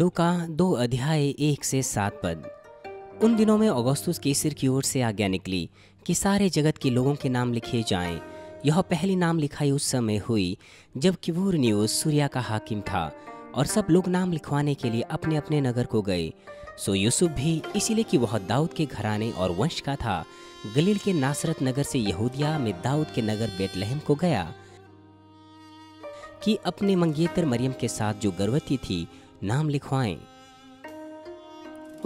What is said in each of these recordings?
लुका दो अध्याय एक से सात पद उन दिनों में औगस्तुस केसर की ओर से आज्ञा निकली कि सारे जगत के लोगों के नाम लिखे जाएं। यह पहली नाम लिखाई उस समय हुई जब न्यूज सूर्या का हाकिम था और सब लोग नाम लिखवाने के लिए अपने अपने नगर को गए सो यूसुफ भी इसीलिए कि वह दाऊद के घराने और वंश का था गलील के नासरत नगर से यहूदिया में दाऊद के नगर बेतलहम को गया कि अपने मंगेतर मरियम के साथ जो गर्भवती थी नाम लिखवाएं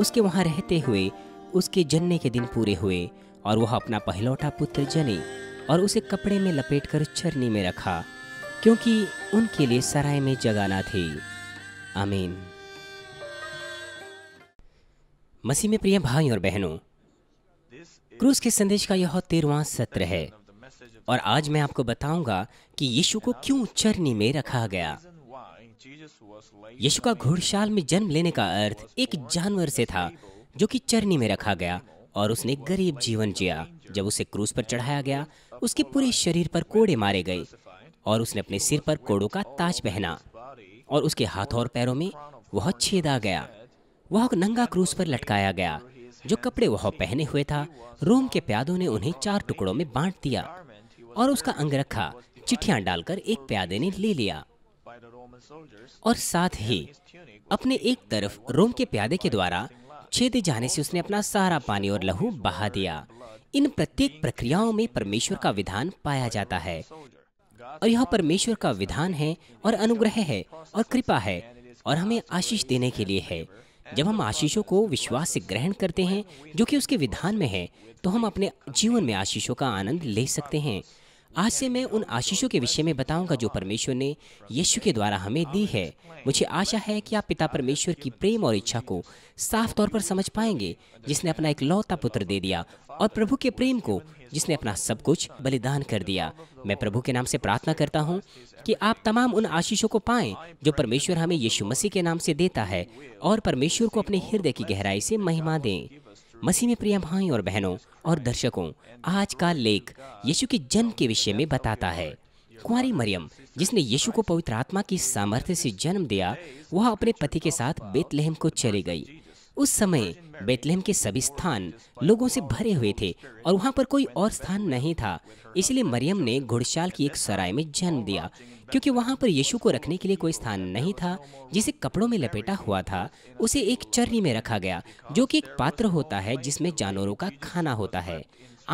उसके वहां रहते हुए उसके जन्ने के दिन पूरे हुए और वह अपना पहलौटा पुत्र जने और उसे कपड़े में लपेट कर चरनी में रखा क्योंकि उनके लिए सराय में जगाना थी आमीन मसीह में प्रिय भाई और बहनों क्रूस के संदेश का यह तेरवा सत्र है और आज मैं आपको बताऊंगा कि यीशु को क्यों चरनी में रखा गया यीशु का घोड़शाल में जन्म लेने का अर्थ एक जानवर से था जो कि चरनी में रखा गया और उसने गरीब जीवन जिया जब उसे क्रूस पर चढ़ाया गया उसके पूरे शरीर पर कोड़े मारे गए और उसने अपने सिर पर कोड़ों का ताज पहना और उसके हाथों और पैरों में वह छेद आ गया वह नंगा क्रूस पर लटकाया गया जो कपड़े वह पहने हुए था रोम के प्यादों ने उन्हें चार टुकड़ों में बांट दिया और उसका अंग रखा चिट्ठियां डालकर एक प्यादे ने ले लिया और साथ ही अपने एक तरफ रोम के प्यादे के द्वारा छेदे जाने से उसने अपना सारा पानी और लहू बहा दिया इन प्रत्येक प्रक्रियाओं में परमेश्वर का विधान पाया जाता है और यह परमेश्वर का विधान है और अनुग्रह है और कृपा है और हमें आशीष देने के लिए है जब हम आशीषों को विश्वास से ग्रहण करते हैं जो कि उसके विधान में है तो हम अपने जीवन में आशीषों का आनंद ले सकते हैं आज से मैं उन आशीषों के विषय में बताऊंगा जो परमेश्वर ने यीशु के द्वारा हमें दी है मुझे आशा है कि आप पिता परमेश्वर की प्रेम और इच्छा को साफ तौर पर समझ पाएंगे जिसने अपना एक लौता पुत्र दे दिया और प्रभु के प्रेम को जिसने अपना सब कुछ बलिदान कर दिया मैं प्रभु के नाम से प्रार्थना करता हूँ कि आप तमाम उन आशीषों को पाएं जो परमेश्वर हमें यीशु मसीह के नाम से देता है और परमेश्वर को अपने हृदय की गहराई से महिमा दें मसीह में प्रिय भाई और बहनों और दर्शकों आज का लेख यीशु के जन्म के विषय में बताता है कुंवारी मरियम जिसने यीशु को पवित्र आत्मा की सामर्थ्य से जन्म दिया वह अपने पति के साथ बेतलहम को चली गई उस समय बेतलहम के सभी स्थान लोगों से भरे हुए थे और वहाँ पर कोई और स्थान नहीं था इसलिए मरियम ने घुड़शाल की एक सराय में जन्म दिया क्योंकि वहाँ पर यीशु को रखने के लिए कोई स्थान नहीं था जिसे कपड़ों में लपेटा हुआ था उसे एक चरनी में रखा गया जो कि एक पात्र होता है जिसमें जानवरों का खाना होता है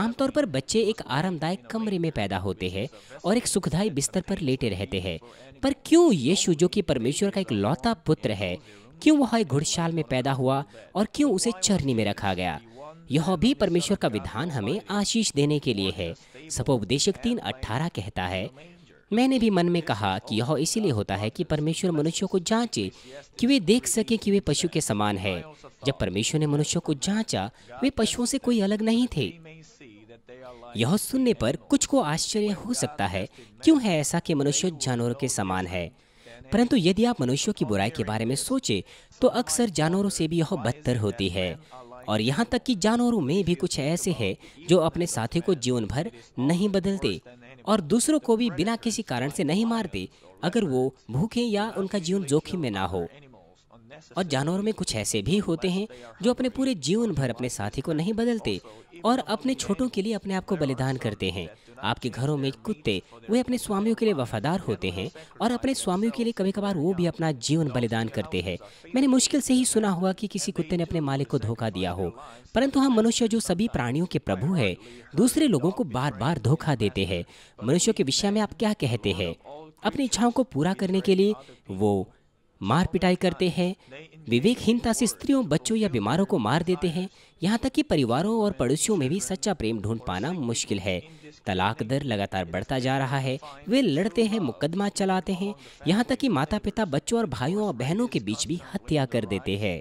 आमतौर पर बच्चे एक आरामदायक कमरे में पैदा होते हैं और एक सुखदायी बिस्तर पर लेटे रहते हैं पर क्यों यीशु जो कि परमेश्वर का एक लौता पुत्र है क्यों वह एक घुड़शाल में पैदा हुआ और क्यों उसे चरनी में रखा गया यह भी परमेश्वर का विधान हमें आशीष देने के लिए है सपोपदेशक तीन अठारह कहता है मैंने भी मन में कहा कि यह इसीलिए होता है कि परमेश्वर मनुष्यों को जांचे कि वे देख सके कि वे पशु के समान है जब परमेश्वर ने मनुष्यों को जांचा वे पशुओं से कोई अलग नहीं थे यह सुनने पर कुछ को आश्चर्य हो सकता है क्यों है ऐसा कि मनुष्य जानवरों के समान है परंतु यदि आप मनुष्यों की बुराई के बारे में सोचे तो अक्सर जानवरों से भी यह बदतर होती है और यहाँ तक कि जानवरों में भी कुछ ऐसे हैं जो अपने साथी को जीवन भर नहीं बदलते और दूसरों को भी बिना किसी कारण से नहीं मारते अगर वो भूखे या उनका जीवन जोखिम में ना हो और जानवरों में कुछ ऐसे भी होते हैं जो अपने पूरे जीवन भर अपने साथी को नहीं बदलते और अपने छोटों के लिए अपने आप को बलिदान करते हैं आपके घरों में कुत्ते वे अपने स्वामियों के लिए वफादार होते हैं और अपने स्वामियों के लिए कभी कभार वो भी अपना जीवन बलिदान करते हैं मैंने मुश्किल से ही सुना हुआ कि किसी कुत्ते ने अपने मालिक को धोखा दिया हो परंतु हम हाँ, मनुष्य जो सभी प्राणियों के प्रभु है दूसरे लोगों को बार बार धोखा देते हैं मनुष्यों के विषय में आप क्या कहते हैं अपनी इच्छाओं को पूरा करने के लिए वो मार पिटाई करते हैं विवेकहीनता से स्त्रियों बच्चों या बीमारों को मार देते हैं यहाँ तक कि परिवारों और पड़ोसियों में भी सच्चा प्रेम ढूंढ पाना मुश्किल है तलाक दर लगातार बढ़ता जा रहा है वे लड़ते हैं मुकदमा चलाते हैं यहाँ तक कि माता पिता बच्चों और भाइयों और बहनों के बीच भी हत्या कर देते हैं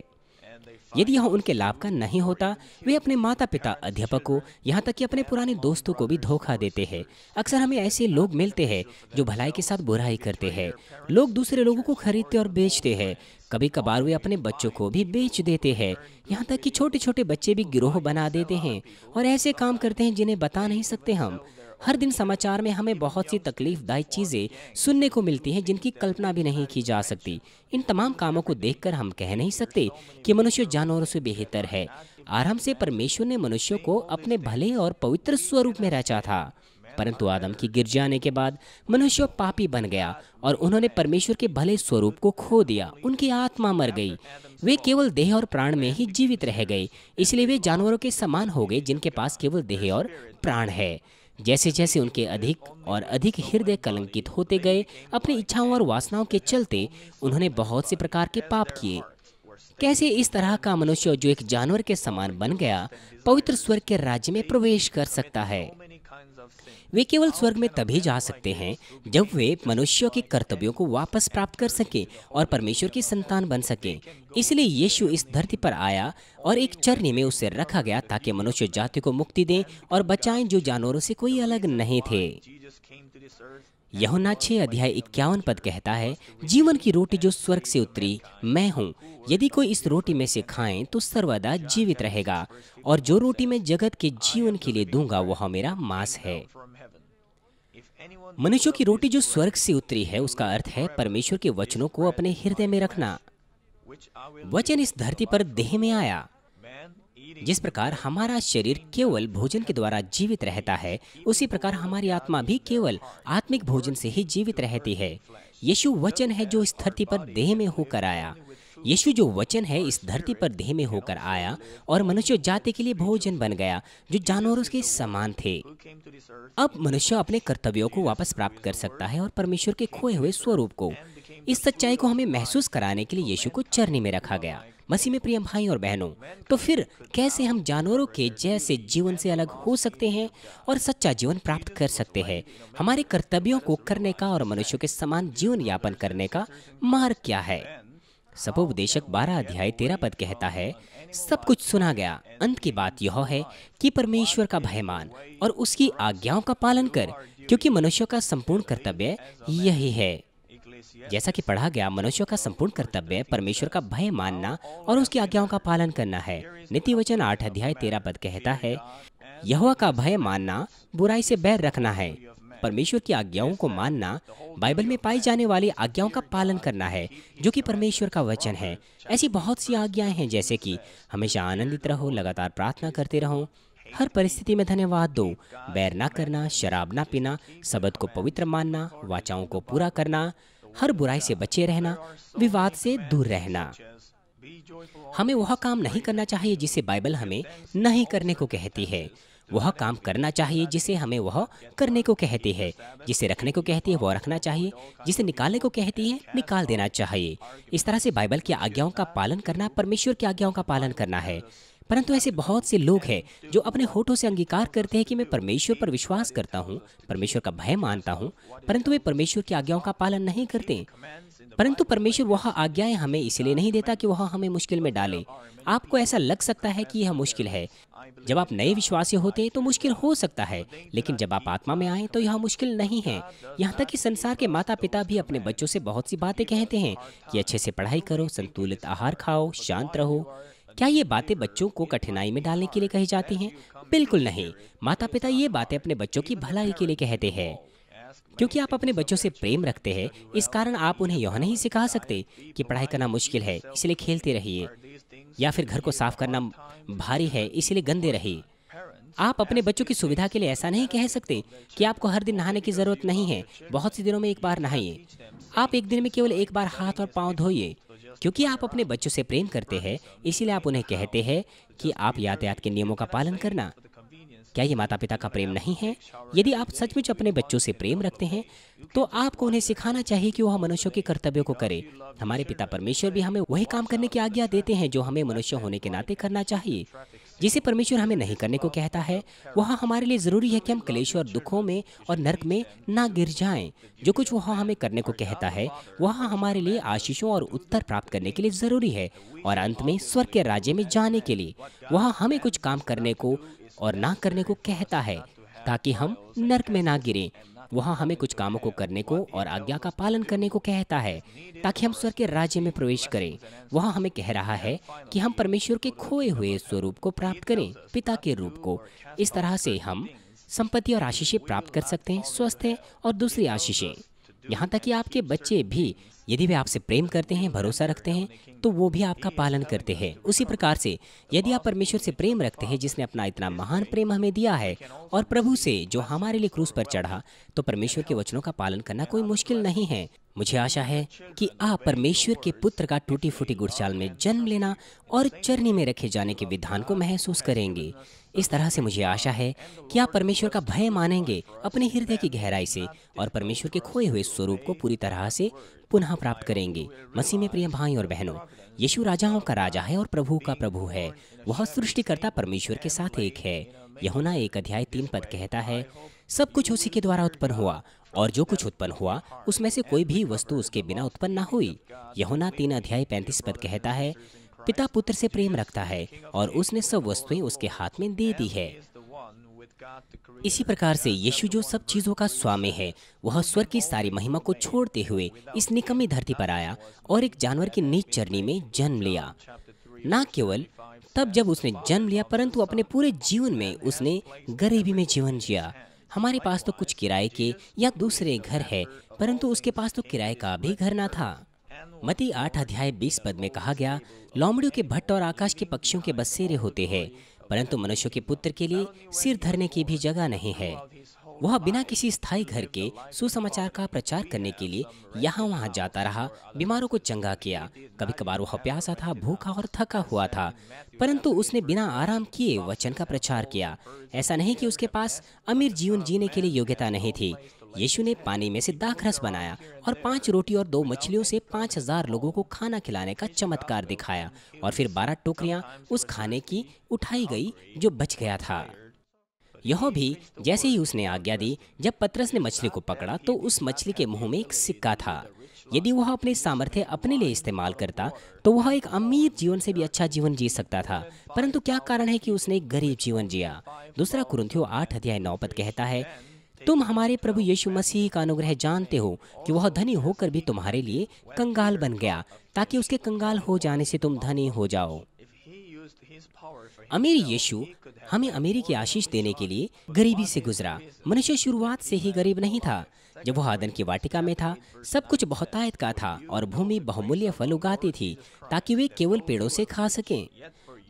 यदि यह उनके लाभ का नहीं होता वे अपने माता पिता अध्यापकों यहाँ तक कि अपने पुराने दोस्तों को भी धोखा देते हैं अक्सर हमें ऐसे लोग मिलते हैं जो भलाई के साथ बुराई करते हैं लोग दूसरे लोगों को खरीदते और बेचते हैं कभी कभार वे अपने बच्चों को भी बेच देते हैं यहाँ तक कि छोटे छोटे बच्चे भी गिरोह बना देते हैं और ऐसे काम करते हैं जिन्हें बता नहीं सकते हम हर दिन समाचार में हमें बहुत सी तकलीफदायक चीज़ें सुनने को मिलती हैं जिनकी कल्पना भी नहीं की जा सकती इन तमाम कामों को देखकर हम कह नहीं सकते कि मनुष्य जानवरों से बेहतर है आराम से परमेश्वर ने मनुष्यों को अपने भले और पवित्र स्वरूप में रचा था परंतु आदम की गिर जाने के बाद मनुष्य पापी बन गया और उन्होंने परमेश्वर के भले स्वरूप को खो दिया उनकी आत्मा मर गई वे केवल देह और प्राण में ही जीवित रह गए इसलिए वे जानवरों के समान हो गए जिनके पास केवल देह और प्राण है जैसे जैसे उनके अधिक और अधिक हृदय कलंकित होते गए अपनी इच्छाओं और वासनाओं के चलते उन्होंने बहुत से प्रकार के पाप किए कैसे इस तरह का मनुष्य जो एक जानवर के समान बन गया पवित्र स्वर्ग के राज्य में प्रवेश कर सकता है वे केवल स्वर्ग में तभी जा सकते हैं जब वे मनुष्यों के कर्तव्यों को वापस प्राप्त कर सकें और परमेश्वर की संतान बन सकें इसलिए यीशु इस धरती पर आया और एक चरनी में उसे रखा गया ताकि मनुष्य जाति को मुक्ति दें और बचाएं जो जानवरों से कोई अलग नहीं थे यहुना छे अध्याय इक्यावन पद कहता है जीवन की रोटी जो स्वर्ग से उतरी मैं हूँ यदि कोई इस रोटी में से खाए तो सर्वदा जीवित रहेगा और जो रोटी मैं जगत के जीवन के लिए दूंगा वह मेरा मांस है मनुष्यों की रोटी जो स्वर्ग से उतरी है उसका अर्थ है परमेश्वर के वचनों को अपने हृदय में रखना वचन इस धरती पर देह में आया जिस प्रकार हमारा शरीर केवल भोजन के द्वारा जीवित रहता है उसी प्रकार हमारी आत्मा भी केवल आत्मिक भोजन से ही जीवित रहती है यीशु वचन है जो इस धरती पर देह में होकर आया यीशु जो वचन है इस धरती पर देह में होकर आया और मनुष्य जाति के लिए भोजन बन गया जो जानवरों के समान थे अब मनुष्य अपने कर्तव्यों को वापस प्राप्त कर सकता है और परमेश्वर के खोए हुए स्वरूप को इस सच्चाई को हमें महसूस कराने के लिए यीशु को चरनी में रखा गया मसीह में प्रियम भाई और बहनों तो फिर कैसे हम जानवरों के जैसे जीवन से अलग हो सकते हैं और सच्चा जीवन प्राप्त कर सकते हैं हमारे कर्तव्यों को करने का और मनुष्य के समान जीवन यापन करने का मार्ग क्या है सपोपदेशक बारह अध्याय तेरा पद कहता है सब कुछ सुना गया अंत की बात यह है कि परमेश्वर का भयमान और उसकी आज्ञाओं का पालन कर क्योंकि मनुष्य का संपूर्ण कर्तव्य यही है जैसा कि पढ़ा गया मनुष्यों का संपूर्ण कर्तव्य परमेश्वर का भय मानना और उसकी आज्ञाओं का पालन करना है नीति वचन आठ अध्याय तेरा पद कहता है यहुआ का भय मानना बुराई से बैर रखना है परमेश्वर की आज्ञाओं को मानना बाइबल में पाई जाने वाली आज्ञाओं का पालन करना है जो कि परमेश्वर का वचन है ऐसी बहुत सी आज्ञाएं हैं जैसे कि हमेशा आनंदित रहो लगातार प्रार्थना करते रहो हर परिस्थिति में धन्यवाद दो बैर ना करना शराब ना पीना सबद को पवित्र मानना वाचाओं को पूरा करना हर बुराई से बचे रहना विवाद से दूर रहना हमें वह काम नहीं करना चाहिए जिसे बाइबल हमें नहीं करने को कहती है वह काम करना चाहिए जिसे हमें वह करने को कहती है जिसे रखने को कहती है वह रखना चाहिए जिसे निकालने को कहती है निकाल देना चाहिए इस तरह से बाइबल की आज्ञाओं का पालन करना परमेश्वर की आज्ञाओं का पालन करना है परंतु ऐसे बहुत से लोग हैं जो अपने होठों से अंगीकार करते हैं कि मैं परमेश्वर पर विश्वास करता हूँ परमेश्वर का भय मानता हूँ परंतु वे परमेश्वर की आज्ञाओं का पालन नहीं करते परंतु परमेश्वर वह आज्ञाएं हमें इसलिए नहीं देता कि वह हमें मुश्किल में डाले आपको ऐसा लग सकता है कि यह मुश्किल है जब आप नए विश्वासी होते हैं तो मुश्किल हो सकता है लेकिन जब आप आत्मा में आए तो यह मुश्किल नहीं है यहाँ तक कि संसार के माता पिता भी अपने बच्चों से बहुत सी बातें कहते हैं कि अच्छे से पढ़ाई करो संतुलित आहार खाओ शांत रहो क्या ये बातें बच्चों को कठिनाई में डालने के लिए कही जाती हैं बिल्कुल नहीं माता पिता ये बातें अपने बच्चों की भलाई के लिए कहते हैं क्योंकि आप अपने बच्चों से प्रेम रखते हैं इस कारण आप उन्हें यह नहीं सिखा सकते कि पढ़ाई करना मुश्किल है इसलिए खेलते रहिए या फिर घर को साफ करना भारी है इसलिए गंदे रहिए आप अपने बच्चों की सुविधा के लिए ऐसा नहीं कह सकते कि आपको हर दिन नहाने की ज़रूरत नहीं है बहुत से दिनों में एक बार नहाइए आप एक दिन में केवल एक बार हाथ और पाँव धोइए क्योंकि आप अपने बच्चों से प्रेम करते हैं इसीलिए आप उन्हें कहते हैं कि आप यातायात के नियमों का पालन करना क्या ये माता पिता का प्रेम नहीं है यदि आप सचमुच अपने बच्चों से प्रेम रखते हैं तो आपको उन्हें सिखाना चाहिए कि वह मनुष्यों के कर्तव्यों को करे हमारे पिता परमेश्वर भी हमें वही काम करने की आज्ञा देते हैं जो हमें मनुष्य होने के नाते करना चाहिए जिसे परमेश्वर हमें नहीं करने को कहता है वह हमारे लिए ज़रूरी है कि हम क्लेश और दुखों में और नरक में ना गिर जाएं। जो कुछ वह हमें करने को कहता है वह हमारे लिए आशीषों और उत्तर प्राप्त करने के लिए ज़रूरी है और अंत में स्वर्ग के राज्य में जाने के लिए वह हमें कुछ काम करने को और ना करने को कहता है ताकि हम नर्क में ना गिरे वहाँ हमें कुछ कामों को करने को और आज्ञा का पालन करने को कहता है ताकि हम स्वर के राज्य में प्रवेश करें वहाँ हमें कह रहा है कि हम परमेश्वर के खोए हुए स्वरूप को प्राप्त करें पिता के रूप को इस तरह से हम संपत्ति और आशीषें प्राप्त कर सकते हैं स्वस्थ हैं और दूसरी आशीषें यहाँ तक कि आपके बच्चे भी यदि वे आपसे प्रेम करते हैं भरोसा रखते हैं तो वो भी आपका पालन करते हैं उसी प्रकार से यदि आप परमेश्वर से प्रेम रखते हैं जिसने अपना इतना महान प्रेम हमें दिया है और प्रभु से जो हमारे लिए क्रूस पर चढ़ा तो परमेश्वर के वचनों का पालन करना कोई मुश्किल नहीं है मुझे आशा है कि आप परमेश्वर के पुत्र का टूटी फूटी गुड़चाल में जन्म लेना और चरनी में रखे जाने के विधान को महसूस करेंगे इस तरह से मुझे आशा है कि आप परमेश्वर का भय मानेंगे अपने हृदय की गहराई से और परमेश्वर के खोए हुए स्वरूप को पूरी तरह से पुनः प्राप्त करेंगे मसीह में प्रिय भाई और बहनों यीशु राजाओं का राजा है और प्रभु का प्रभु है वह सृष्टिकर्ता परमेश्वर के साथ एक है यहुना एक अध्याय तीन पद कहता है सब कुछ उसी के द्वारा उत्पन्न हुआ और जो कुछ उत्पन्न हुआ उसमें से कोई भी वस्तु उसके बिना उत्पन्न न हुई यहुना तीन अध्याय पैंतीस पद कहता है पिता पुत्र से प्रेम रखता है और उसने सब वस्तुएं उसके हाथ में दे दी है इसी प्रकार से यीशु जो सब चीजों का स्वामी है वह स्वर की सारी महिमा को छोड़ते हुए इस निकम्मी धरती पर आया और एक जानवर की नीच चरनी में जन्म लिया न केवल तब जब उसने जन्म लिया परंतु अपने पूरे जीवन में उसने गरीबी में जीवन जिया हमारे पास तो कुछ किराए के या दूसरे घर है परंतु उसके पास तो किराए का भी घर ना था मती आठ अध्याय बीस पद में कहा गया लोमड़ियों के भट्ट और आकाश के पक्षियों के बसेरे होते हैं परंतु मनुष्य के पुत्र के लिए सिर धरने की भी जगह नहीं है वह बिना किसी स्थायी घर के सुसमाचार का प्रचार करने के लिए यहाँ वहाँ जाता रहा बीमारों को चंगा किया कभी कभार वह प्यासा था भूखा और थका हुआ था परंतु उसने बिना आराम किए वचन का प्रचार किया ऐसा नहीं कि उसके पास अमीर जीवन जीने के लिए योग्यता नहीं थी यीशु ने पानी में से दाखरस बनाया और पांच रोटी और दो मछलियों से पांच हजार लोगों को खाना खिलाने का चमत्कार दिखाया और फिर बारह टोकरियां उस खाने की उठाई गई जो बच गया था यह भी जैसे ही उसने आज्ञा दी जब पत्रस ने मछली को पकड़ा तो उस मछली के मुंह में एक सिक्का था यदि वह अपने सामर्थ्य अपने लिए इस्तेमाल करता तो वह एक अमीर जीवन से भी अच्छा जीवन जी सकता था परंतु क्या कारण है कि उसने एक गरीब जीवन जिया दूसरा कुरुंथियो आठ अध्याय नौपत कहता है तुम हमारे प्रभु यीशु मसीह का अनुग्रह जानते हो कि वह धनी होकर भी तुम्हारे लिए कंगाल बन गया ताकि उसके कंगाल हो जाने से तुम धनी हो जाओ अमीर यीशु हमें अमीरी की आशीष देने के लिए गरीबी से गुजरा मनुष्य शुरुआत से ही गरीब नहीं था जब वह आदन की वाटिका में था सब कुछ बहुतायत का था और भूमि बहुमूल्य फल उगाती थी ताकि वे केवल पेड़ों से खा सकें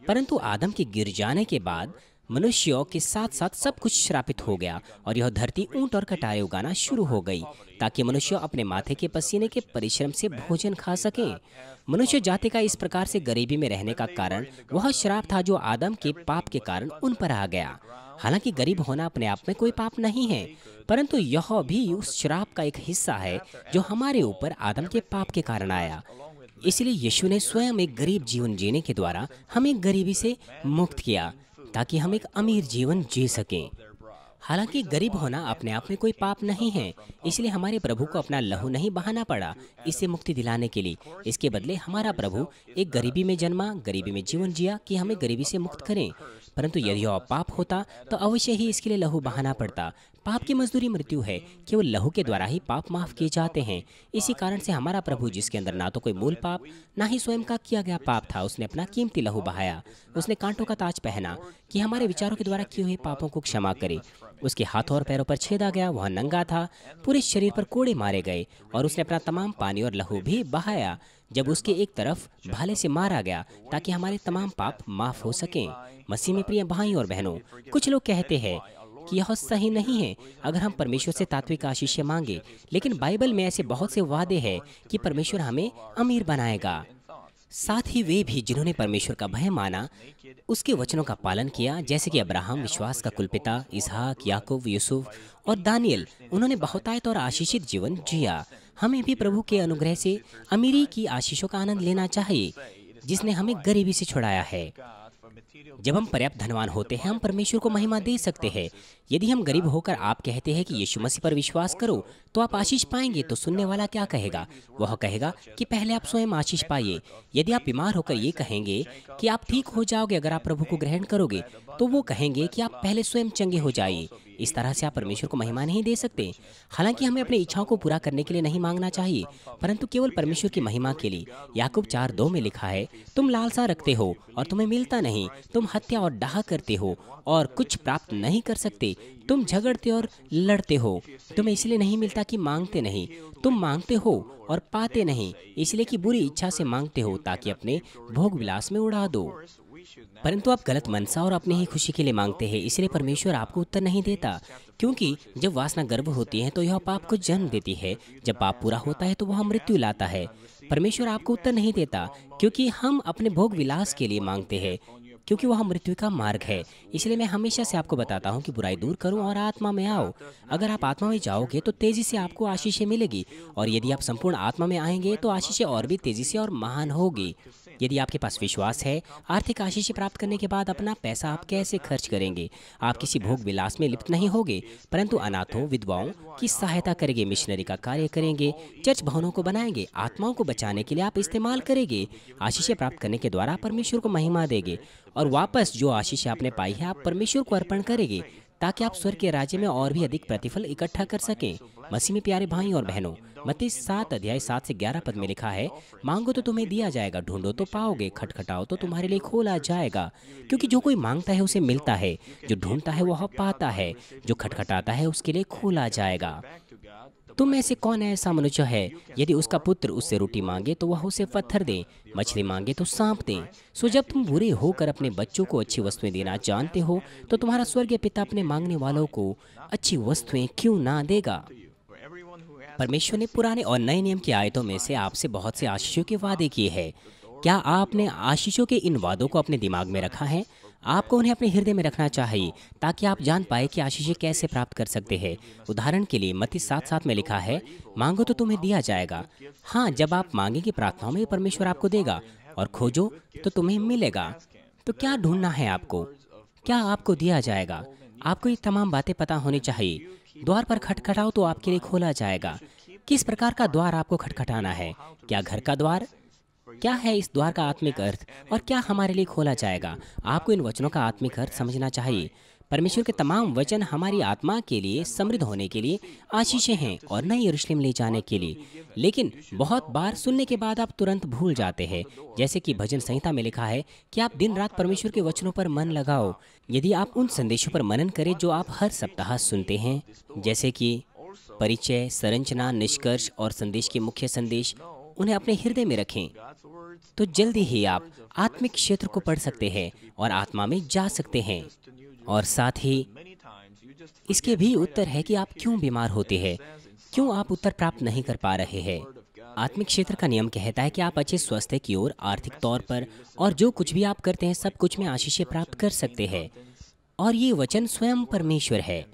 परंतु आदम के गिर जाने के बाद मनुष्यों के साथ साथ सब कुछ श्रापित हो गया और यह धरती ऊंट और कटारे उगाना शुरू हो गई ताकि मनुष्य अपने माथे के पसीने के परिश्रम से भोजन खा सके मनुष्य जाति का इस प्रकार से गरीबी में रहने का कारण वह श्राप था जो आदम के पाप के कारण उन पर आ गया हालांकि गरीब होना अपने आप में कोई पाप नहीं है परंतु यह भी उस श्राप का एक हिस्सा है जो हमारे ऊपर आदम के पाप के कारण आया इसलिए यीशु ने स्वयं एक गरीब जीवन जीने के द्वारा हमें गरीबी से मुक्त किया ताकि हम एक अमीर जीवन जी सकें हालांकि गरीब होना अपने आप में कोई पाप नहीं है इसलिए हमारे प्रभु को अपना लहू नहीं बहाना पड़ा इसे मुक्ति दिलाने के लिए इसके बदले हमारा प्रभु एक गरीबी में जन्मा गरीबी में जीवन जिया कि हमें गरीबी से मुक्त करें परंतु यदि वह पाप होता तो अवश्य ही इसके लिए लहू बहाना पड़ता पाप की मजदूरी मृत्यु है केवल लहू के द्वारा ही पाप माफ किए जाते हैं इसी कारण से हमारा प्रभु जिसके अंदर ना तो कोई मूल पाप ना ही स्वयं का किया गया पाप था उसने अपना कीमती लहू बहाया उसने कांटों का ताज पहना कि हमारे विचारों के द्वारा किए हुए पापों को क्षमा करे उसके हाथों और पैरों पर छेदा गया वह नंगा था पूरे शरीर पर कोड़े मारे गए और उसने अपना तमाम पानी और लहू भी बहाया जब उसके एक तरफ भाले से मारा गया ताकि हमारे तमाम पाप माफ हो सकें मसीह में प्रिय भाई और बहनों कुछ लोग कहते हैं कि यह सही नहीं है अगर हम परमेश्वर से तात्विक आशीष मांगे लेकिन बाइबल में ऐसे बहुत से वादे हैं कि परमेश्वर हमें अमीर बनाएगा साथ ही वे भी जिन्होंने परमेश्वर का भय माना उसके वचनों का पालन किया जैसे कि अब्राहम विश्वास का कुलपिता इसहाक याकूब यूसुफ और दानियल उन्होंने बहुतायत और आशीषित जीवन जिया हमें भी प्रभु के अनुग्रह से अमीरी की आशीषों का आनंद लेना चाहिए जिसने हमें गरीबी से छुड़ाया है जब हम पर्याप्त धनवान होते हैं हम परमेश्वर को महिमा दे सकते हैं यदि हम गरीब होकर आप कहते हैं कि यीशु मसीह पर विश्वास करो तो आप आशीष पाएंगे तो सुनने वाला क्या कहेगा वह कहेगा कि पहले आप स्वयं आशीष पाइए यदि आप बीमार होकर ये कहेंगे कि आप ठीक हो जाओगे अगर आप प्रभु को ग्रहण करोगे तो वो कहेंगे कि आप पहले स्वयं चंगे हो जाइए इस तरह से आप परमेश्वर को महिमा नहीं दे सकते हालांकि हमें अपनी इच्छाओं को पूरा करने के लिए नहीं मांगना चाहिए परंतु केवल परमेश्वर की महिमा के लिए याकूब चार दो में लिखा है तुम लालसा रखते हो और तुम्हें मिलता नहीं तुम हत्या और डहा करते हो और कुछ प्राप्त नहीं कर सकते तुम झगड़ते और लड़ते हो तुम्हें इसलिए नहीं मिलता कि मांगते नहीं तुम मांगते हो और पाते नहीं इसलिए कि बुरी इच्छा से मांगते हो ताकि अपने भोग विलास में उड़ा दो परंतु आप गलत मनसा और अपनी ही खुशी के लिए मांगते हैं इसलिए परमेश्वर आपको उत्तर नहीं देता क्योंकि जब वासना गर्भ होती है तो यह पाप को जन्म देती है जब पाप पूरा होता है तो वह मृत्यु लाता है परमेश्वर आपको उत्तर नहीं देता क्योंकि हम अपने भोग विलास के लिए मांगते हैं क्योंकि वह मृत्यु का मार्ग है इसलिए मैं हमेशा से आपको बताता हूँ कि बुराई दूर करो और आत्मा में आओ अगर आप आत्मा में जाओगे तो तेजी से आपको आशीषें मिलेगी और यदि आप संपूर्ण आत्मा में आएंगे तो आशीषें और भी तेजी से और महान होगी यदि आपके पास विश्वास है आर्थिक आशीष प्राप्त करने के बाद अपना पैसा आप कैसे खर्च करेंगे आप किसी भोग विलास में लिप्त नहीं होंगे परंतु अनाथों विधवाओं की सहायता करेंगे मिशनरी का कार्य करेंगे चर्च भवनों को बनाएंगे आत्माओं को बचाने के लिए आप इस्तेमाल करेंगे आशीष प्राप्त करने के द्वारा परमेश्वर को महिमा देंगे और वापस जो आशीष आपने पाई है आप परमेश्वर को अर्पण करेंगे ताकि आप स्वर्ग के राज्य में और भी अधिक प्रतिफल इकट्ठा कर सकें मसीह में प्यारे भाई और बहनों मती सात अध्याय सात से ग्यारह पद में लिखा है मांगो तो तुम्हें दिया जाएगा ढूंढो तो पाओगे खटखटाओ तो तुम्हारे लिए खोला जाएगा क्योंकि जो कोई मांगता है उसे मिलता है जो ढूंढता है वह पाता है जो खटखटाता है उसके लिए खोला जाएगा तुम में से कौन ऐसा मनुष्य है यदि उसका पुत्र उससे रोटी मांगे तो वह उसे पत्थर दे मछली मांगे तो सांप दे सो जब तुम बुरे होकर अपने बच्चों को अच्छी वस्तुएं देना जानते हो तो तुम्हारा स्वर्गीय पिता अपने मांगने वालों को अच्छी वस्तुएं क्यों ना देगा परमेश्वर ने पुराने और नए नियम की आयतों में से आपसे बहुत से आशीषों के वादे किए हैं क्या आपने आशीषों के इन वादों को अपने दिमाग में रखा है आपको उन्हें अपने हृदय में रखना चाहिए ताकि आप जान पाए कि आशीषें कैसे प्राप्त कर सकते हैं उदाहरण के लिए मत्ती साथ साथ में लिखा है मांगो तो तुम्हें दिया जाएगा हाँ जब आप मांगेंगे प्रार्थनाओं में परमेश्वर आपको देगा और खोजो तो तुम्हें मिलेगा तो क्या ढूंढना है आपको क्या आपको दिया जाएगा आपको ये तमाम बातें पता होनी चाहिए द्वार पर खटखटाओ तो आपके लिए खोला जाएगा किस प्रकार का द्वार आपको खटखटाना है क्या घर का द्वार क्या है इस द्वार का आत्मिक अर्थ और क्या हमारे लिए खोला जाएगा आपको इन वचनों का आत्मिक अर्थ समझना चाहिए परमेश्वर के तमाम वचन हमारी आत्मा के लिए समृद्ध होने के लिए आशीषें हैं और नई यरूशलेम ले जाने के लिए लेकिन बहुत बार सुनने के बाद आप तुरंत भूल जाते हैं जैसे कि भजन संहिता में लिखा है कि आप दिन रात परमेश्वर के वचनों पर मन लगाओ यदि आप उन संदेशों पर मनन करें जो आप हर सप्ताह सुनते हैं जैसे कि परिचय संरचना निष्कर्ष और संदेश के मुख्य संदेश उन्हें अपने हृदय में रखें तो जल्दी ही आप आत्मिक क्षेत्र को पढ़ सकते हैं और आत्मा में जा सकते हैं और साथ ही इसके भी उत्तर है कि आप क्यों बीमार होते हैं क्यों आप उत्तर प्राप्त नहीं कर पा रहे हैं आत्मिक क्षेत्र का नियम कहता है कि आप अच्छे स्वास्थ्य की ओर आर्थिक तौर पर और जो कुछ भी आप करते हैं सब कुछ में आशीष प्राप्त कर सकते हैं और ये वचन स्वयं परमेश्वर है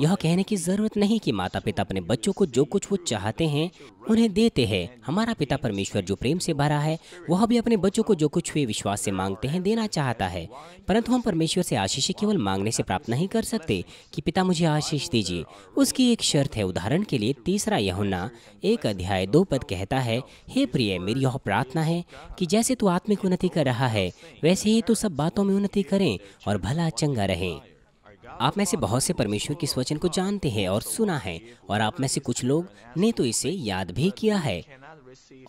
यह कहने की जरूरत नहीं कि माता पिता अपने बच्चों को जो कुछ वो चाहते हैं उन्हें देते हैं हमारा पिता परमेश्वर जो प्रेम से भरा है वह भी अपने बच्चों को जो कुछ वे विश्वास से मांगते हैं देना चाहता है परंतु हम परमेश्वर से आशीष केवल मांगने से प्राप्त नहीं कर सकते कि पिता मुझे आशीष दीजिए उसकी एक शर्त है उदाहरण के लिए तीसरा यहुना एक अध्याय दो पद कहता है हे प्रिय मेरी यह प्रार्थना है कि जैसे तू आत्मिक उन्नति कर रहा है वैसे ही तू सब बातों में उन्नति करें और भला चंगा रहें आप में से बहुत से परमेश्वर के वचन को जानते हैं और सुना है और आप में से कुछ लोग ने तो इसे याद भी किया है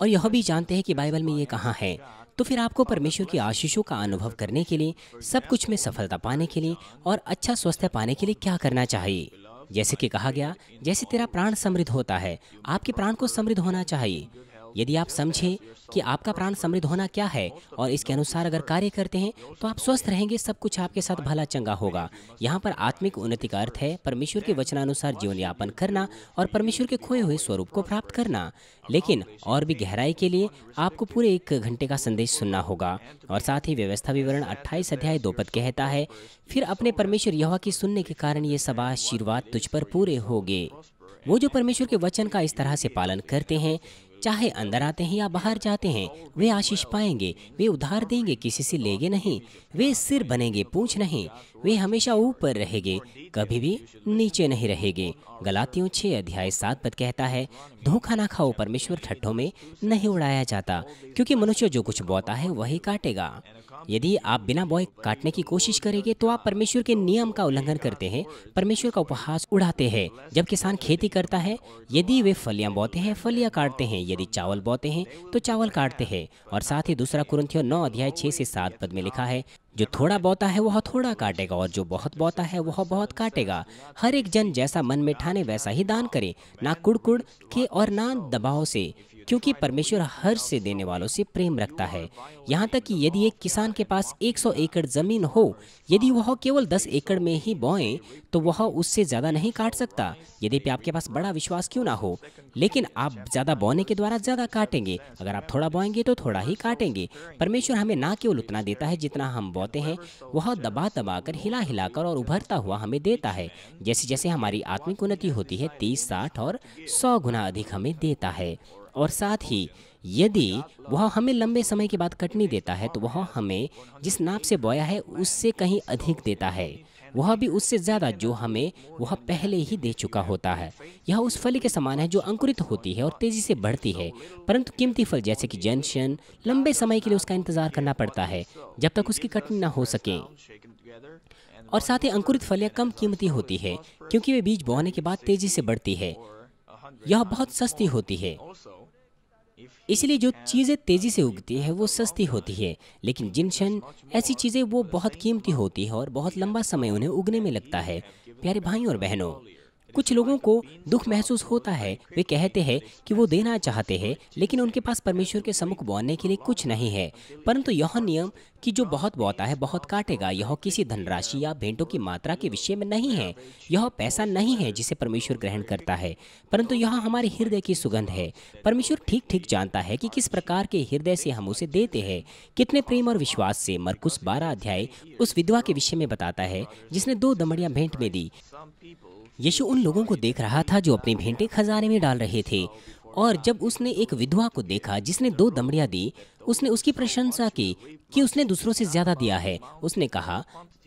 और यह भी जानते हैं कि बाइबल में ये कहाँ है तो फिर आपको परमेश्वर की आशीषों का अनुभव करने के लिए सब कुछ में सफलता पाने के लिए और अच्छा स्वास्थ्य पाने के लिए क्या करना चाहिए जैसे कि कहा गया जैसे तेरा प्राण समृद्ध होता है आपके प्राण को समृद्ध होना चाहिए यदि आप समझे कि आपका प्राण समृद्ध होना क्या है और इसके अनुसार अगर कार्य करते हैं तो आप स्वस्थ रहेंगे सब कुछ आपके साथ भला चंगा होगा यहाँ पर आत्मिक उन्नति का अर्थ है परमेश्वर के वचनानुसार जीवन यापन करना और परमेश्वर के खोए हुए स्वरूप को प्राप्त करना लेकिन और भी गहराई के लिए आपको पूरे एक घंटे का संदेश सुनना होगा और साथ ही व्यवस्था विवरण अट्ठाईस अध्याय दो पद कहता है फिर अपने परमेश्वर यहा की सुनने के कारण ये सब आशीर्वाद तुझ पर पूरे हो वो जो परमेश्वर के वचन का इस तरह से पालन करते हैं चाहे अंदर आते हैं या बाहर जाते हैं वे आशीष पाएंगे वे उधार देंगे किसी से लेंगे नहीं वे सिर बनेंगे पूछ नहीं वे हमेशा ऊपर रहेंगे कभी भी नीचे नहीं रहेंगे गलातियों छः अध्याय सात पद कहता है धोखा ना खाओ परमेश्वर ठट्ठों में नहीं उड़ाया जाता क्योंकि मनुष्य जो कुछ बोता है वही काटेगा यदि आप बिना बॉय काटने की कोशिश करेंगे तो आप परमेश्वर के नियम का उल्लंघन करते हैं परमेश्वर का उपहास उड़ाते हैं जब किसान खेती करता है यदि वे फलियां बोते हैं फलियां काटते हैं यदि चावल बोते हैं तो चावल काटते हैं और साथ ही दूसरा कुरंथियों नौ अध्याय छः से सात पद में लिखा है जो थोड़ा बोता है वह थोड़ा काटेगा और जो बहुत बोता है वह बहुत काटेगा हर एक जन जैसा मन में ठाने वैसा ही दान करे ना कुड़कुड़ के और ना दबाव से क्योंकि परमेश्वर हर से देने वालों से प्रेम रखता है यहाँ तक कि यदि एक किसान के पास 100 एकड़ जमीन हो यदि वह केवल 10 एकड़ में ही बोए तो वह उससे ज़्यादा नहीं काट सकता यदि आपके पास बड़ा विश्वास क्यों ना हो लेकिन आप ज़्यादा बोने के द्वारा ज़्यादा काटेंगे अगर आप थोड़ा बोएंगे तो थोड़ा ही काटेंगे परमेश्वर हमें ना केवल उतना देता है जितना हम बोते हैं वह दबा दबा कर हिला हिलाकर और उभरता हुआ हमें देता है जैसे जैसे हमारी आत्मिक उन्नति होती है तीस साठ और सौ गुना अधिक हमें देता है और साथ ही यदि वह हमें लंबे समय के बाद कटनी देता है तो वह हमें जिस नाप से बोया है उससे कहीं अधिक देता है वह भी उससे ज़्यादा जो हमें वह पहले ही दे चुका होता है यह उस फल के समान है जो अंकुरित होती है और तेज़ी से बढ़ती है परंतु कीमती फल जैसे कि जेंशन लंबे समय के लिए उसका इंतज़ार करना पड़ता है जब तक उसकी कटनी ना हो सके और साथ ही अंकुरित फलियाँ कम कीमती होती है क्योंकि वे बीज बोने के बाद तेज़ी से बढ़ती है यह बहुत सस्ती होती है इसलिए जो चीज़ें तेज़ी से उगती है वो सस्ती होती है लेकिन जिन क्षण ऐसी चीज़ें वो बहुत कीमती होती है और बहुत लंबा समय उन्हें उगने में लगता है प्यारे भाई और बहनों कुछ लोगों को दुख महसूस होता है वे कहते हैं कि वो देना चाहते हैं लेकिन उनके पास परमेश्वर के सम्मुख बोलने के लिए कुछ नहीं है परंतु यह नियम कि जो बहुत बोता है बहुत काटेगा यह किसी धनराशि या भेंटों की मात्रा के विषय में नहीं है यह पैसा नहीं है जिसे परमेश्वर ग्रहण करता है परंतु यह हमारे हृदय की सुगंध है परमेश्वर ठीक ठीक जानता है कि किस प्रकार के हृदय से हम उसे देते हैं कितने प्रेम और विश्वास से मरकुस बारह अध्याय उस विधवा के विषय में बताता है जिसने दो दमड़िया भेंट में दी यीशु उन लोगों को देख रहा था जो अपनी भेंटे खजाने में डाल रहे थे और जब उसने एक विधवा को देखा जिसने दो दमड़िया दी उसने उसकी प्रशंसा की कि उसने दूसरों से ज़्यादा दिया है उसने कहा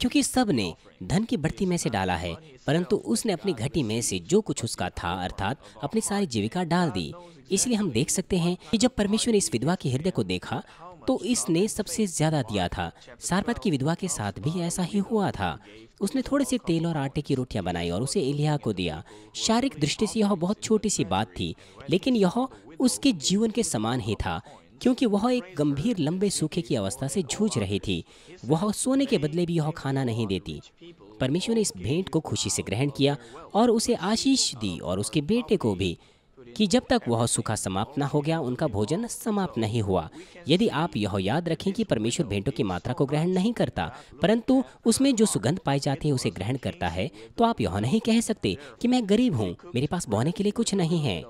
क्योंकि सब ने धन की बढ़ती में से डाला है परंतु उसने अपनी घटी में से जो कुछ उसका था अर्थात अपनी सारी जीविका डाल दी इसलिए हम देख सकते हैं कि जब परमेश्वर ने इस विधवा के हृदय को देखा तो इसने सबसे ज्यादा दिया था सारपत की विधवा के साथ भी ऐसा ही हुआ था उसने थोड़े से तेल और आटे की रोटियां बनाई और उसे इलिया को दिया शारीरिक दृष्टि से यह बहुत छोटी सी बात थी लेकिन यह उसके जीवन के समान ही था क्योंकि वह एक गंभीर लंबे सूखे की अवस्था से जूझ रही थी वह सोने के बदले भी यह खाना नहीं देती परमेश्वर ने इस भेंट को खुशी से ग्रहण किया और उसे आशीष दी और उसके बेटे को भी कि जब तक वह सूखा समाप्त न हो गया उनका भोजन समाप्त नहीं हुआ यदि आप यह याद रखें कि परमेश्वर भेंटों की मात्रा को ग्रहण नहीं करता परंतु उसमें जो सुगंध पाई जाती है उसे ग्रहण करता है तो आप यह नहीं कह सकते कि मैं गरीब हूँ मेरे पास बहने के लिए कुछ नहीं है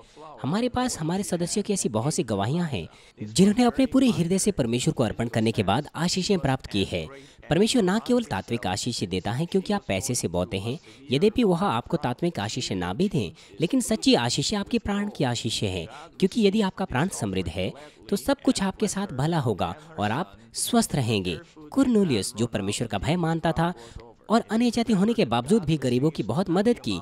हमारे पास हमारे सदस्यों की ऐसी बहुत सी गवाहियाँ हैं जिन्होंने अपने पूरे हृदय से परमेश्वर को अर्पण करने के बाद आशीषें प्राप्त की है परमेश्वर ना केवल तात्विक आशीष देता है क्योंकि आप पैसे से बोते हैं यद्यपि वह आपको तात्विक आशीष ना भी दें लेकिन सच्ची आशीष आपके प्राण की आशीष है क्योंकि यदि आपका प्राण समृद्ध है तो सब कुछ आपके साथ भला होगा और आप स्वस्थ रहेंगे कुरनोलियस जो परमेश्वर का भय मानता था और अन्य होने के बावजूद भी गरीबों की बहुत मदद की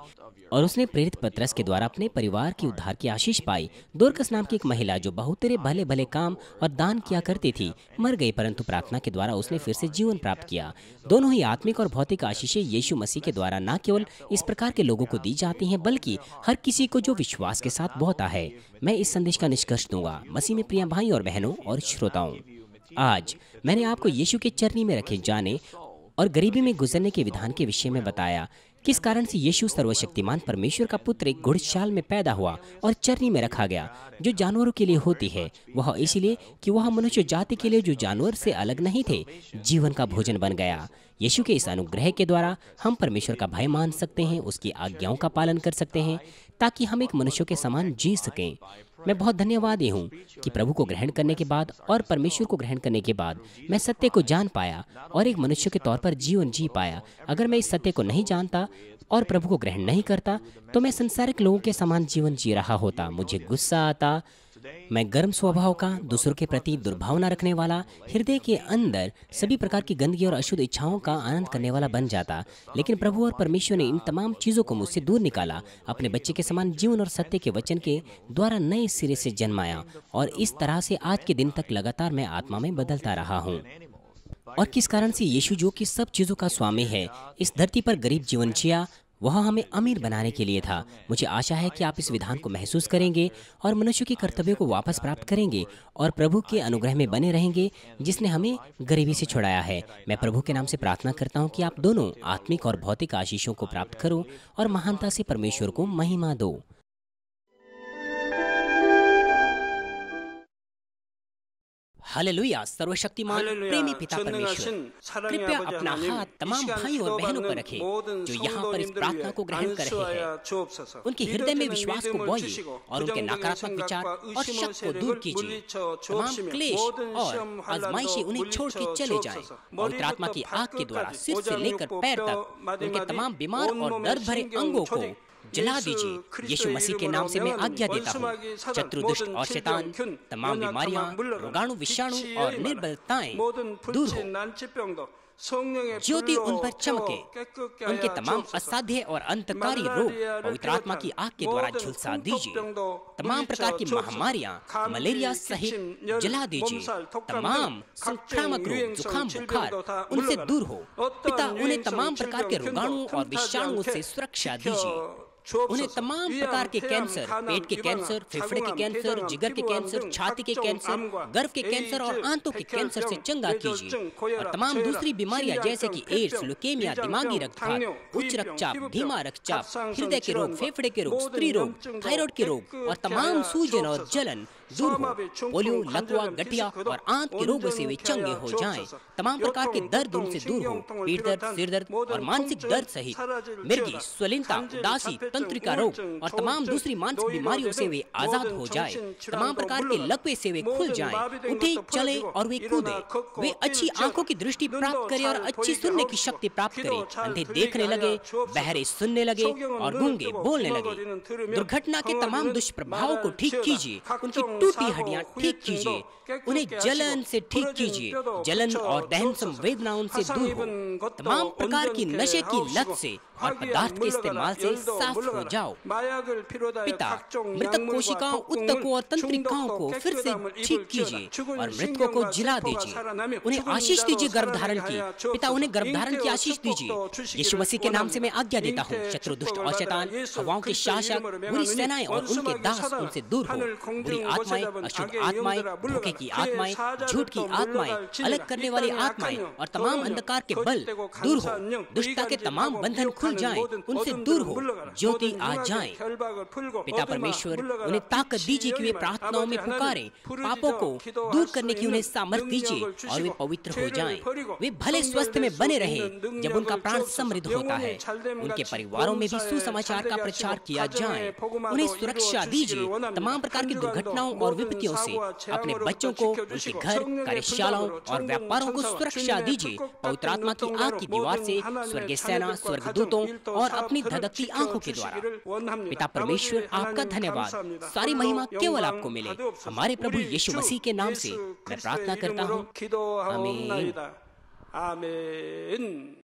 और उसने प्रेरित पत्रस के द्वारा अपने परिवार की उद्धार की आशीष पाई दोरकस नाम की एक महिला जो बहुत भले भले काम और दान किया करती थी मर गई परंतु प्रार्थना के द्वारा उसने फिर से जीवन प्राप्त किया दोनों ही आत्मिक और भौतिक आशीषें यीशु मसीह के द्वारा न केवल इस प्रकार के लोगों को दी जाती है बल्कि हर किसी को जो विश्वास के साथ बहुत है मैं इस संदेश का निष्कर्ष दूंगा मसीह में प्रिया भाई और बहनों और श्रोताओं आज मैंने आपको यीशु के चरनी में रखे जाने और गरीबी में गुजरने के विधान के विषय में बताया किस कारण से यीशु सर्वशक्तिमान परमेश्वर का पुत्र एक घुड़शाल में पैदा हुआ और चरनी में रखा गया जो जानवरों के लिए होती है वह इसलिए कि वह मनुष्य जाति के लिए जो जानवर से अलग नहीं थे जीवन का भोजन बन गया यीशु के इस अनुग्रह के द्वारा हम परमेश्वर का भय मान सकते हैं उसकी आज्ञाओं का पालन कर सकते हैं ताकि हम एक मनुष्य के समान जी सकें मैं बहुत धन्यवाद ये हूँ कि प्रभु को ग्रहण करने के बाद और परमेश्वर को ग्रहण करने के बाद मैं सत्य को जान पाया और एक मनुष्य के तौर पर जीवन जी पाया अगर मैं इस सत्य को नहीं जानता और प्रभु को ग्रहण नहीं करता तो मैं संसारिक लोगों के समान जीवन जी रहा होता मुझे गुस्सा आता मैं गर्म स्वभाव का दूसरों के प्रति दुर्भावना रखने वाला हृदय के अंदर सभी प्रकार की गंदगी और अशुद्ध इच्छाओं का आनंद करने वाला बन जाता लेकिन प्रभु और परमेश्वर ने इन तमाम चीज़ों को मुझसे दूर निकाला अपने बच्चे के समान जीवन और सत्य के वचन के द्वारा नए सिरे से जन्माया और इस तरह से आज के दिन तक लगातार मैं आत्मा में बदलता रहा हूँ और किस कारण से यीशु जो कि सब चीज़ों का स्वामी है इस धरती पर गरीब जीवन जिया वह हमें अमीर बनाने के लिए था मुझे आशा है कि आप इस विधान को महसूस करेंगे और मनुष्य के कर्तव्यों को वापस प्राप्त करेंगे और प्रभु के अनुग्रह में बने रहेंगे जिसने हमें गरीबी से छुड़ाया है मैं प्रभु के नाम से प्रार्थना करता हूँ कि आप दोनों आत्मिक और भौतिक आशीषों को प्राप्त करो और महानता से परमेश्वर को महिमा दो हालेलुया सर्वशक्तिमान प्रेमी पिता परमेश्वर कृपया अपना हाथ तमाम भाई और बहनों पर रखे जो यहाँ पर इस प्रार्थना को ग्रहण कर रहे हैं उनके हृदय में विश्वास को बोई और उनके नकारात्मक विचार और शक को दूर कीजिए तमाम क्लेश और आजमाइशी उन्हें छोड़ के चले जाए पवित्र आत्मा की आग के द्वारा सिर से लेकर पैर तक उनके तमाम बीमार और दर्द भरे अंगों को जला दीजिए यीशु मसीह के नाम से मैं आज्ञा देता हूँ शत्रु दुष्ट और शैतान तमाम बीमारियाँ रोगाणु विषाणु और निर्बलताएं दूर हो ज्योति उन पर चमके उनके तमाम असाध्य और अंतकारी रोग पवित्र आत्मा की आग के द्वारा झुलसा दीजिए तमाम प्रकार की महामारियाँ मलेरिया सहित जला दीजिए तमाम संक्रामक रोग जुकाम बुखार उनसे दूर हो पिता उन्हें तमाम प्रकार के रोगाणु और विषाणुओं से सुरक्षा दीजिए उन्हें तमाम प्रकार के कैंसर पेट के कैंसर फेफड़े के कैंसर तो जिगर के कैंसर छाती के कैंसर गर्भ के कैंसर और आंतों के कैंसर से चंगा कीजिए और तमाम दूसरी बीमारियां जैसे कि एड्स लुकेमिया दिमागी रक्तचाप उच्च रक्तचाप धीमा रक्तचाप हृदय के रोग फेफड़े के रोग स्त्री रोग थायराइड के रोग और तमाम सूजन और जलन दूर हो पोलियो लकवा गठिया और आंत के रोगों से वे चंगे हो जाएं तमाम प्रकार के दर्द उनसे दूर हो पेट दर्द सिर दर्द और मानसिक दर्द सहित मिर्गी स्वलिनता उदासी तंत्रिका रोग और तमाम दूसरी मानसिक बीमारियों से वे आजाद हो जाए तमाम तो प्रकार के लकवे से वे खुल जाए उठे चले और वे कूदे वे अच्छी आंखों की दृष्टि प्राप्त करे और अच्छी सुनने की शक्ति प्राप्त करे अंधे देखने लगे बहरे सुनने लगे और गूंगे बोलने लगे दुर्घटना के तमाम दुष्प्रभावों को ठीक कीजिए उनकी टूटी हड्डियाँ ठीक कीजिए उन्हें जलन से ठीक कीजिए तो जलन और दहन संवेदनाओं से दूर हो तमाम प्रकार की नशे की लत से और पदार्थ के इस्तेमाल से साफ हो जाओ पिता मृतक कोशिकाओं उत्तकों और तंत्रिकाओं को फिर से ठीक कीजिए और मृतकों को जिला दीजिए उन्हें आशीष दीजिए गर्भधारण की पिता उन्हें गर्भधारण की आशीष दीजिए यीशु मसीह के नाम से मैं आज्ञा देता हूँ शत्रु दुष्ट और शैतान हवाओं के शासक बुरी सेनाएं और उनके दास उनसे दूर हो बुरी आत्माएं अशुद्ध आत्माएं धोखे की आत्माएं झूठ की आत्माएं अलग करने वाली आत्माएं और तमाम अंधकार के बल दूर हो दुष्टता के तमाम बंधन खुल जाएं उनसे दूर हो ज्योति आ जाए पिता परमेश्वर उन्हें ताकत दीजिए कि वे प्रार्थनाओं में पुकारे पापों को दूर करने की उन्हें सामर्थ्य दीजिए और वे पवित्र हो जाए वे भले स्वस्थ में बने रहे जब उनका प्राण समृद्ध होता है उनके परिवारों में भी सुसमाचार का प्रचार किया जाए उन्हें सुरक्षा दीजिए तमाम प्रकार की दुर्घटनाओं आपदाओं और विपत्तियों से अपने बच्चों को उनके घर कार्यशालाओं और व्यापारों को सुरक्षा दीजिए पवित्र आत्मा की आग की दीवार से स्वर्गीय सेना स्वर्गदूतों और अपनी धधकती आंखों के द्वारा पिता परमेश्वर आपका धन्यवाद सारी महिमा केवल आपको मिले हमारे प्रभु यीशु मसीह के नाम से मैं प्रार्थना करता हूँ आमीन